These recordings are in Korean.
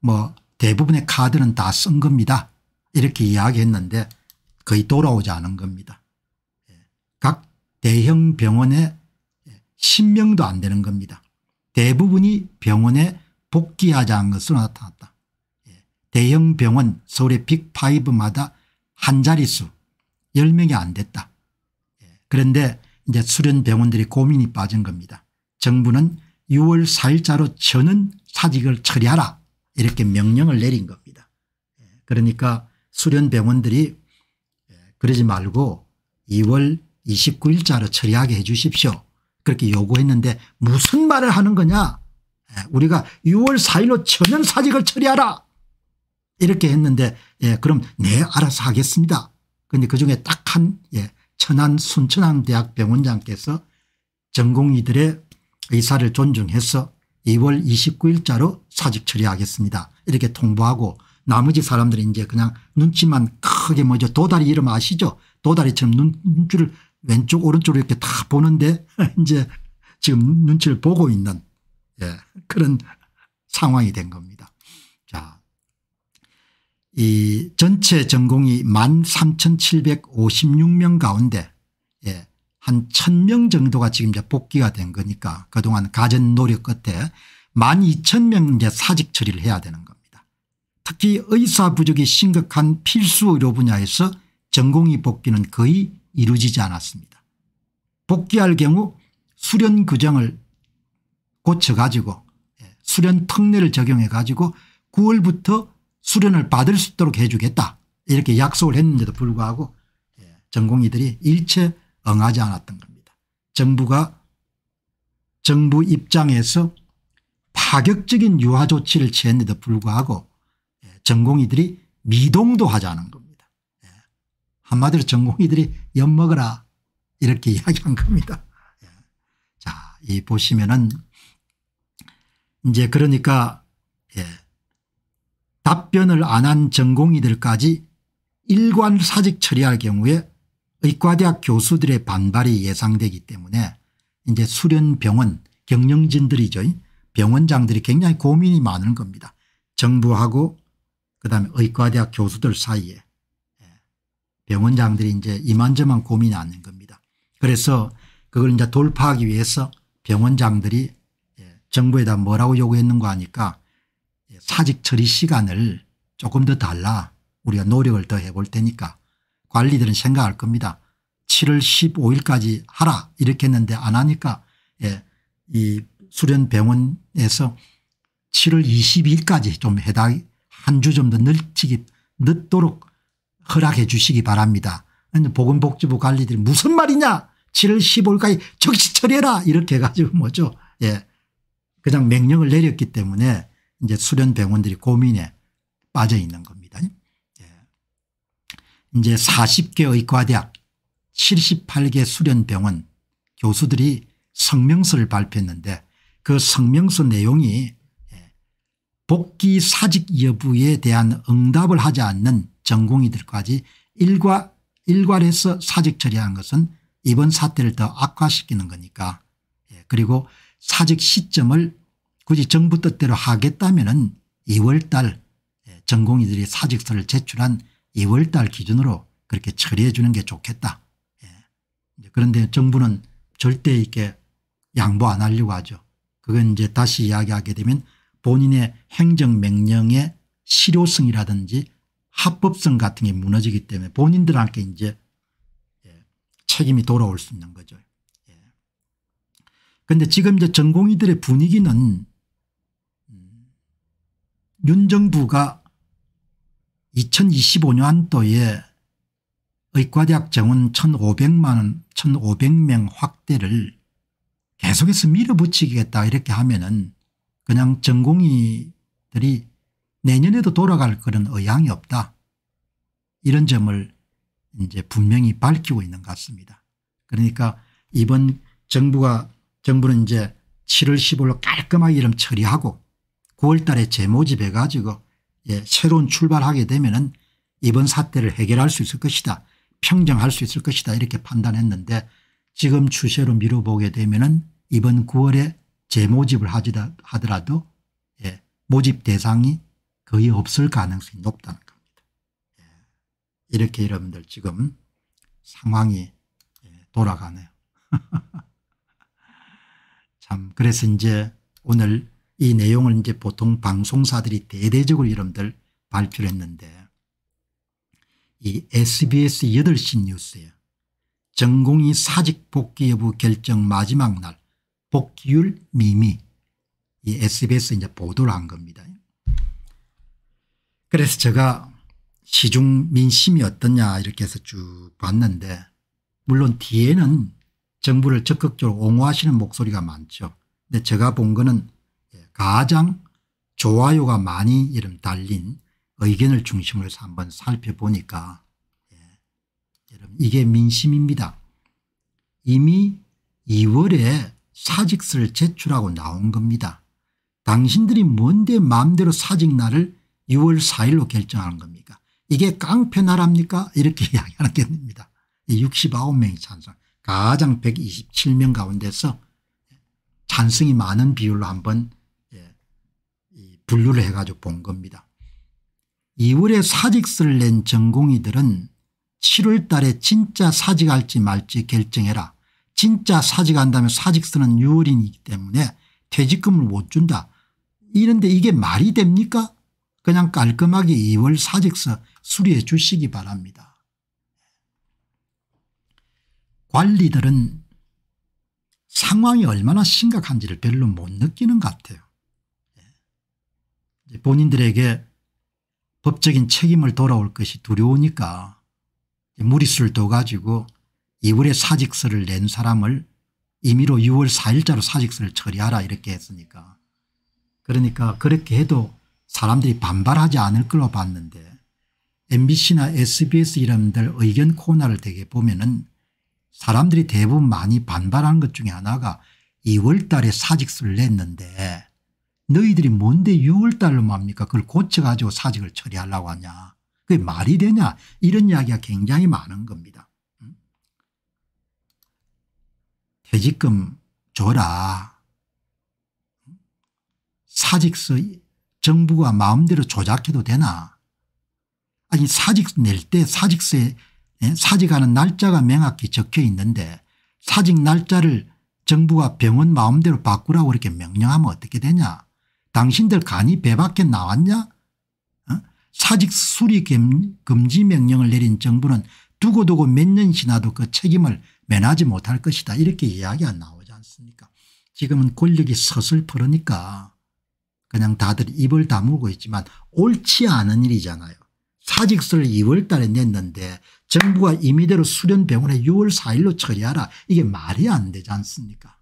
뭐 대부분의 카드는 다 쓴 겁니다. 이렇게 이야기했는데 거의 돌아오지 않은 겁니다. 예. 각 대형 병원에 예, 신명도안 되는 겁니다. 대부분이 병원에 복귀하지 않은 것으로 나타났다. 예. 대형 병원 서울의 빅5마다 한 자릿수 10명이 안 됐다. 그런데 이제 수련 병원들이 고민이 빠진 겁니다. 정부는 6월 4일자로 전는 사직을 처리하라 이렇게 명령을 내린 겁니다. 예, 그러니까 수련 병원들이 예, 그러지 말고 2월 29일자로 처리하게 해 주십시오. 그렇게 요구했는데 무슨 말을 하는 거냐 예, 우리가 6월 4일로 천연사직을 처리하라 이렇게 했는데 예, 그럼 네 알아서 하겠습니다. 그런데 그중에 딱한 예, 천안 순천향대학병원장께서 전공의들의 의사를 존중해서 2월 29일자로 사직 처리하겠습니다. 이렇게 통보하고 나머지 사람들이 이제 그냥 눈치만 크게 뭐죠 도다리 이름 아시죠 도다리처럼 눈, 눈줄을 왼쪽 오른쪽으로 이렇게 다 보는데 이제 지금 눈치를 보고 있는 예, 그런 상황이 된 겁니다. 자, 이 전체 전공이 13,756명 가운데 예, 한 1000명 정도가 지금 이제 복귀가 된 거니까 그동안 가전 노력 끝에 12,000명 이제 사직 처리를 해야 되는 겁니다. 특히 의사 부족이 심각한 필수 의료 분야에서 전공의 복귀는 거의 이루어지지 않았습니다. 복귀할 경우 수련 규정을 고쳐 가지고 예, 수련 특례를 적용해 가지고 9월부터 수련을 받을 수 있도록 해 주겠다 이렇게 약속을 했는데도 불구하고 예, 전공의들이 일체 응하지 않았던 겁니다. 정부가 정부 입장에서 파격적인 유화 조치를 취했는데도 불구하고 예, 전공의들이 미동도 하자는 겁니다. 예, 한마디로 전공의들이 엿먹어라 이렇게 이야기한 겁니다. 예, 자, 이 보시면은 이제 그러니까 예, 답변을 안 한 전공의들까지 일관 사직 처리할 경우에 의과대학 교수들의 반발이 예상되기 때문에 이제 수련병원 경영진들이죠. 병원장들이 굉장히 고민이 많은 겁니다. 정부하고 그다음에 의과대학 교수들 사이에 예. 병원장들이 이제 이만저만 고민이 않는 겁니다. 그래서 그걸 이제 돌파하기 위해서 병원장들이 예, 정부에다 뭐라고 요구했는가 하니까 예, 사직 처리 시간을 조금 더 달라 우리가 노력을 더 해볼 테니까 관리들은 생각할 겁니다. 7월 15일까지 하라 이렇게 했는데 안 하니까 예, 이 수련병원에서 7월 22일까지 좀 해당 한주 좀 더 늦지 늦도록 허락해 주시기 바랍니다. 보건복지부 관리들이 무슨 말이냐 7월 15일까지 적시 처리해라 이렇게 해가지고 뭐죠 예 그냥 명령을 내렸기 때문에 이제 수련병원들이 고민에 빠져 있는 겁니다. 이제 40개 의과대학 78개 수련병원 교수들이 성명서를 발표했는데 그 성명서 내용이 예, 복귀 사직 여부에 대한 응답을 하지 않는 전공의들까지 일과 일괄해서 사직 처리한 것은 이번 사태를 더 악화시키는 거니까 예, 그리고 사직 시점을 굳이 정부 뜻대로 하겠다면 은 2월 달 예, 전공의들이 사직서를 제출한 2월달 기준으로 그렇게 처리해 주는 게 좋겠다. 예. 그런데 정부는 절대 이렇게 양보 안 하려고 하죠. 그건 이제 다시 이야기하게 되면 본인의 행정명령의 실효성이라든지 합법성 같은 게 무너지기 때문에 본인들한테 이제 예. 책임이 돌아올 수 있는 거죠. 그런데 예. 지금 이제 전공의들의 분위기는 음. 윤 정부가 2025년도에 의과대학 정원 1,500만 원 1,500명 확대를 계속해서 밀어붙이겠다 이렇게 하면은 그냥 전공의들이 내년에도 돌아갈 그런 의향이 없다. 이런 점을 이제 분명히 밝히고 있는 것 같습니다. 그러니까 이번 정부가 정부는 이제 7월 15일로 깔끔하게 이름 처리하고 9월 달에 재모집해 가지고 예, 새로운 출발하게 되면은 이번 사태를 해결할 수 있을 것이다. 평정할 수 있을 것이다. 이렇게 판단했는데 지금 추세로 미뤄보게 되면은 이번 9월에 재모집을 하더라도 예, 모집 대상이 거의 없을 가능성이 높다는 겁니다. 예, 이렇게 여러분들 지금 상황이 예, 돌아가네요. 참 그래서 이제 오늘 이 내용을 이제 보통 방송사들이 대대적으로 여러분들 발표를 했는데 이 SBS 8시 뉴스에 전공이 사직 복귀 여부 결정 마지막 날 복귀율 미미 이 SBS 이제 보도를 한 겁니다. 그래서 제가 시중 민심이 어떠냐 이렇게 해서 쭉 봤는데 물론 뒤에는 정부를 적극적으로 옹호하시는 목소리가 많죠. 근데 제가 본 거는 가장 좋아요가 많이 이름 달린 의견을 중심으로 해서 한번 살펴보니까 예, 여러분 이게 민심입니다. 이미 2월에 사직서를 제출하고 나온 겁니다. 당신들이 뭔데 마음대로 사직날을 6월 4일로 결정하는 겁니까 이게 깡패나랍니까 이렇게 이야기하는 겁니다. 69명이 찬성 가장 127명 가운데서 찬성이 많은 비율로 한번 분류를 해가지고 본 겁니다. 2월에 사직서를 낸 전공의들은 7월 달에 진짜 사직할지 말지 결정해라. 진짜 사직한다면 사직서는 6월이기 때문에 퇴직금을 못 준다. 이런데 이게 말이 됩니까? 그냥 깔끔하게 2월 사직서 수리해 주시기 바랍니다. 관리들은 상황이 얼마나 심각한지를 별로 못 느끼는 것 같아요. 본인들에게 법적인 책임을 돌아올 것이 두려우니까 무리수를 둬가지고 2월에 사직서를 낸 사람을 임의로 6월 4일자로 사직서를 처리하라 이렇게 했으니까 그러니까 그렇게 해도 사람들이 반발하지 않을 걸로 봤는데 mbc나 sbs 이런 들 의견 코너를 되게 보면 은 사람들이 대부분 많이 반발한 것 중에 하나가 2월 달에 사직서를 냈는데 너희들이 뭔데 6월달로만 니까 그걸 고쳐가지고 사직을 처리하려고 하냐 그게 말이 되냐 이런 이야기가 굉장히 많은 겁니다. 음? 퇴직금 줘라 음? 사직서 정부가 마음대로 조작해도 되나 아니 사직 낼 때 사직서에 예, 사직하는 날짜가 명확히 적혀 있는데 사직 날짜를 정부가 병원 마음대로 바꾸라고 이렇게 명령하면 어떻게 되냐 당신들 간이 배 밖에 나왔냐 어? 사직 수리 금지 명령을 내린 정부는 두고두고 몇 년 지나도 그 책임을 면하지 못할 것이다 이렇게 이야기가 나오지 않습니까 지금은 권력이 서슬퍼르니까 그냥 다들 입을 다물고 있지만 옳지 않은 일이잖아요. 사직서를 2월 달에 냈는데 정부가 임의대로 수련병원에 6월 4일로 처리하라 이게 말이 안 되지 않습니까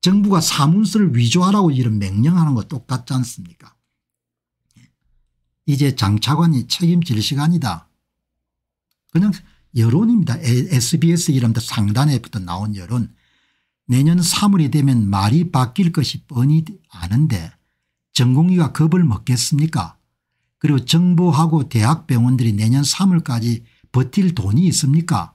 정부가 사문서를 위조하라고 이런 명령하는 것 똑같지 않습니까 이제 장차관이 책임질 시간이다. 그냥 여론입니다. sbs 이름도 상단에부터 나온 여론 내년 3월이 되면 말이 바뀔 것이 뻔히 아는데 전공의가 겁을 먹겠습니까 그리고 정부하고 대학병원들이 내년 3월까지 버틸 돈이 있습니까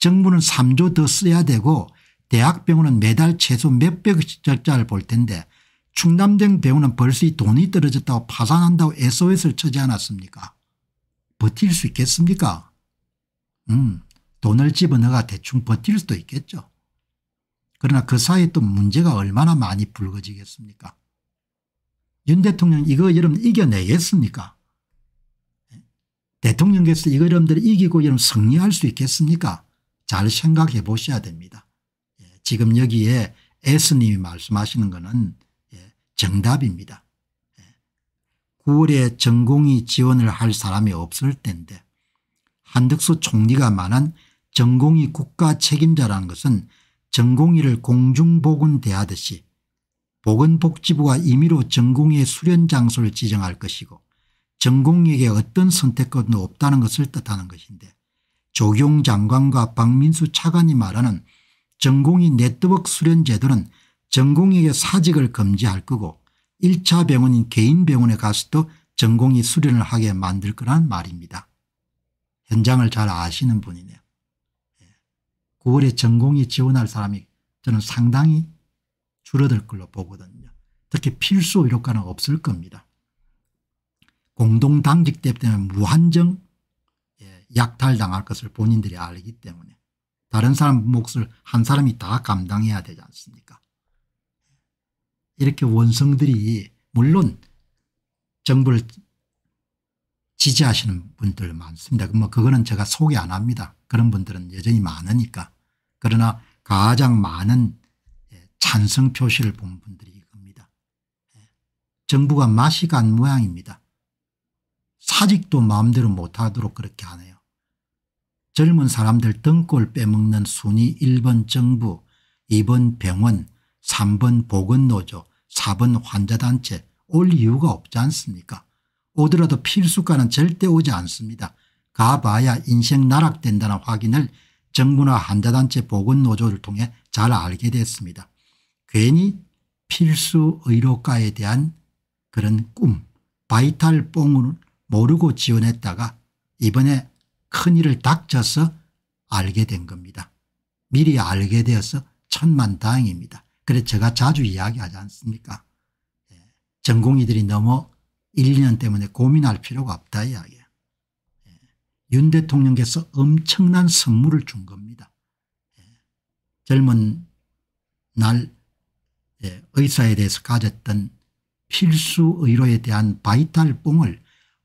정부는 3조 더 써야 되고 대학병원은 매달 최소 몇백씩 절자를 볼 텐데 충남대 병원은 벌써 이 돈이 떨어졌다고 파산한다고 SOS를 쳐지 않았습니까 버틸 수 있겠습니까 음 돈을 집어넣어가 대충 버틸 수도 있겠죠 그러나 그 사이에 또 문제가 얼마나 많이 불거지겠습니까 윤 대통령 이거 여러분 이겨내겠습니까 대통령께서 이거 여러분들이 이기고 여러분 승리할 수 있겠습니까 잘 생각해 보셔야 됩니다. 지금 여기에 에스님이 말씀하시는 것은 예, 정답입니다. 9월에 예. 전공이 지원을 할 사람이 없을 텐데 한덕수 총리가 말한 전공이 국가 책임자라는 것은 전공의를 공중보건대하듯이 보건복지부가 임의로 전공의 수련 장소를 지정할 것이고 전공에게 어떤 선택권도 없다는 것을 뜻하는 것인데 조경 장관과 박민수 차관이 말하는 전공의 네트워크 수련 제도는 전공에게 사직을 금지할 거고 1차 병원인 개인 병원에 가서도 전공이 수련을 하게 만들 거란 말입니다. 현장을 잘 아시는 분이네요. 9월에 예. 전공이 지원할 사람이 저는 상당히 줄어들 걸로 보거든요. 특히 필수 의료과는 없을 겁니다. 공동당직 때문에 무한정 예, 약탈당할 것을 본인들이 알기 때문에 다른 사람 몫을 한 사람이 다 감당해야 되지 않습니까 이렇게 원성들이 물론 정부를 지지하시는 분들 많습니다. 뭐 그거는 제가 소개 안 합니다. 그런 분들은 여전히 많으니까. 그러나 가장 많은 예, 찬성 표시를 본 분들이 이겁니다. 예, 정부가 맛이 간 모양입니다. 사직도 마음대로 못하도록 그렇게 하네요. 젊은 사람들 등골 빼먹는 순위 1번 정부 2번 병원 3번 보건노조 4번 환자단체 올 이유가 없지 않습니까 오더라도 필수과는 절대 오지 않습니다. 가봐야 인생 나락된다는 확인을 정부나 환자단체 보건노조를 통해 잘 알게 됐습니다. 괜히 필수 의료과에 대한 그런 꿈 바이탈 뽕을 모르고 지원했다가 이번에 큰일을 닥쳐서 알게 된 겁니다. 미리 알게 되어서 천만다행입니다. 그래 제가 자주 이야기하지 않습니까 예. 전공의들이 너무 1, 년 때문에 고민할 필요가 없다 이야기예요. 예. 윤 대통령께서 엄청난 선물을 준 겁니다. 예. 젊은 날 의사에 대해서 가졌던 필수 의료에 대한 바이탈 뽕을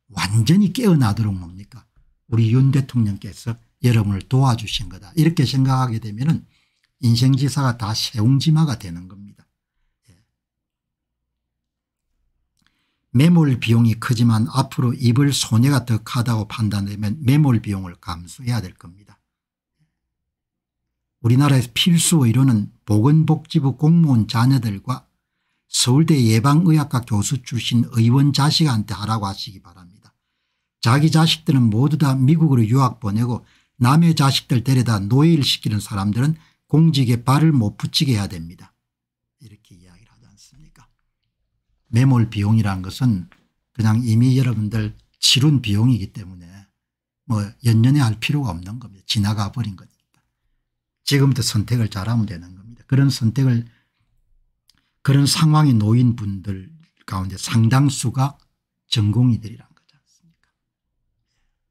완전히 깨어나도록 뭡니까 우리 윤 대통령께서 여러분을 도와주신 거다. 이렇게 생각하게 되면 인생지사가 다 세웅지마가 되는 겁니다. 예. 매몰 비용이 크지만 앞으로 입을 손해가 더 크다고 판단되면 매몰 비용을 감수해야 될 겁니다. 우리나라에서 필수 의료는 보건복지부 공무원 자녀들과 서울대 예방의학과 교수 출신 의원 자식한테 하라고 하시기 바랍니다. 자기 자식들은 모두 다 미국으로 유학 보내고 남의 자식들 데려다 노예를 시키는 사람들은 공직에 발을 못 붙이게 해야 됩니다. 이렇게 이야기를 하지 않습니까 매몰 비용이란 것은 그냥 이미 여러분들 치룬 비용이기 때문에 뭐 연연해 할 필요가 없는 겁니다. 지나가 버린 겁니다 지금부터 선택을 잘하면 되는 겁니다. 그런 선택을 그런 상황에 놓인 분들 가운데 상당수가 전공이들이란